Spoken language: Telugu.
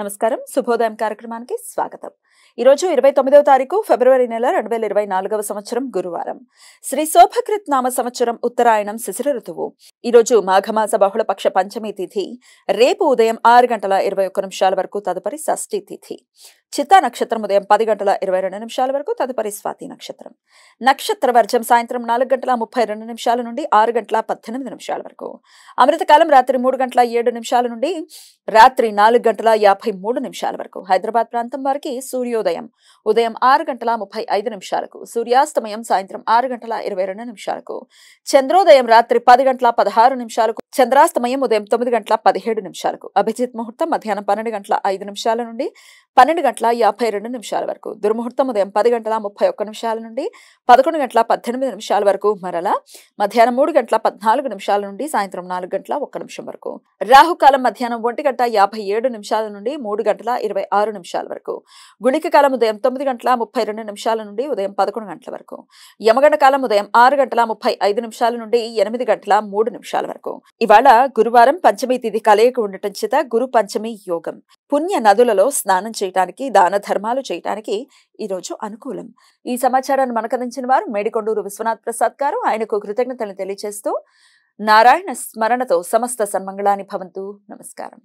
నమస్కారం శుభోదయం కార్యక్రమానికి స్వాగతం ఈరోజు ఇరవై తొమ్మిదవ తారీఖు ఫిబ్రవరి నెల రెండు వేల ఇరవై నాలుగవ సంవత్సరం గురువారం శ్రీ శోభకృత్ నామ సంవత్సరం ఉత్తరాయణం శిశిర ఋతువు ఈరోజు మాఘమాస బహుళపక్ష పంచమి తిథి రేపు ఉదయం ఆరు గంటల ఇరవై ఒక్క నిమిషాల వరకు తదుపరి షష్ఠి తిథి చిత్తా నక్షత్రం ఉదయం పది గంటల ఇరవై రెండు నిమిషాల వరకు తదుపరి స్వాతి నక్షత్రం నక్షత్ర వర్జం సాయంత్రం నాలుగు గంటల ముప్పై రెండు నిమిషాల నుండి ఆరు గంటల పద్దెనిమిది నిమిషాల వరకు అమృతకాలం రాత్రి మూడు గంటల ఏడు నిమిషాల నుండి రాత్రి నాలుగు గంటల యాభై మూడు నిమిషాల వరకు హైదరాబాద్ ప్రాంతం వారికి సూర్యోదయం ఉదయం ఆరు గంటల ముప్పై ఐదు నిమిషాలకు సూర్యాస్తమయం సాయంత్రం ఆరు గంటల ఇరవై రెండు నిమిషాలకు చంద్రోదయం రాత్రి పది గంటల పదహారు నిమిషాలకు చంద్రాస్తమయం ఉదయం తొమ్మిది గంటల పదిహేడు నిమిషాలకు అభిజిత్ ముహూర్తం మధ్యాహ్నం పన్నెండు గంటల ఐదు నిమిషాల నుండి పన్నెండు గంటల యాభై రెండు నిమిషాల వరకు దుర్ముహూర్తం ఉదయం పది గంటల ముప్పై ఒక్క నిమిషాల నుండి పదకొండు గంటల పద్దెనిమిది నిమిషాల వరకు మరల మధ్యాహ్నం మూడు గంటల పద్నాలుగు నిమిషాల నుండి సాయంత్రం నాలుగు గంటల ఒక్క నిమిషం వరకు రాహుకాలం మధ్యాహ్నం ఒంటి గంట యాభై ఏడు నిమిషాల నుండి మూడు గంటల ఇరవై ఆరు నిమిషాల వరకు గుణిక కాలం ఉదయం తొమ్మిది గంటల ముప్పై రెండు నిమిషాల నుండి ఉదయం పదకొండు గంటల వరకు యమగండ కాలం ఉదయం ఆరు గంటల ముప్పై ఐదు నిమిషాల నుండి ఎనిమిది గంటల మూడు నిమిషాల వరకు ఇవాళ గురువారం పంచమి తిథి కలయిక ఉండటం చేత గురు పంచమి యోగం పుణ్య నదులలో స్నానం చేయటానికి దాన ధర్మాలు చేయటానికి ఈరోజు అనుకూలం ఈ సమాచారాన్ని మనకందించిన వారు మేడికొండూరు విశ్వనాథ్ ప్రసాద్ గారు ఆయనకు కృతజ్ఞతలు తెలియజేస్తూ నారాయణ స్మరణతో సమస్త సన్మంగళాన్ని భవంతు నమస్కారం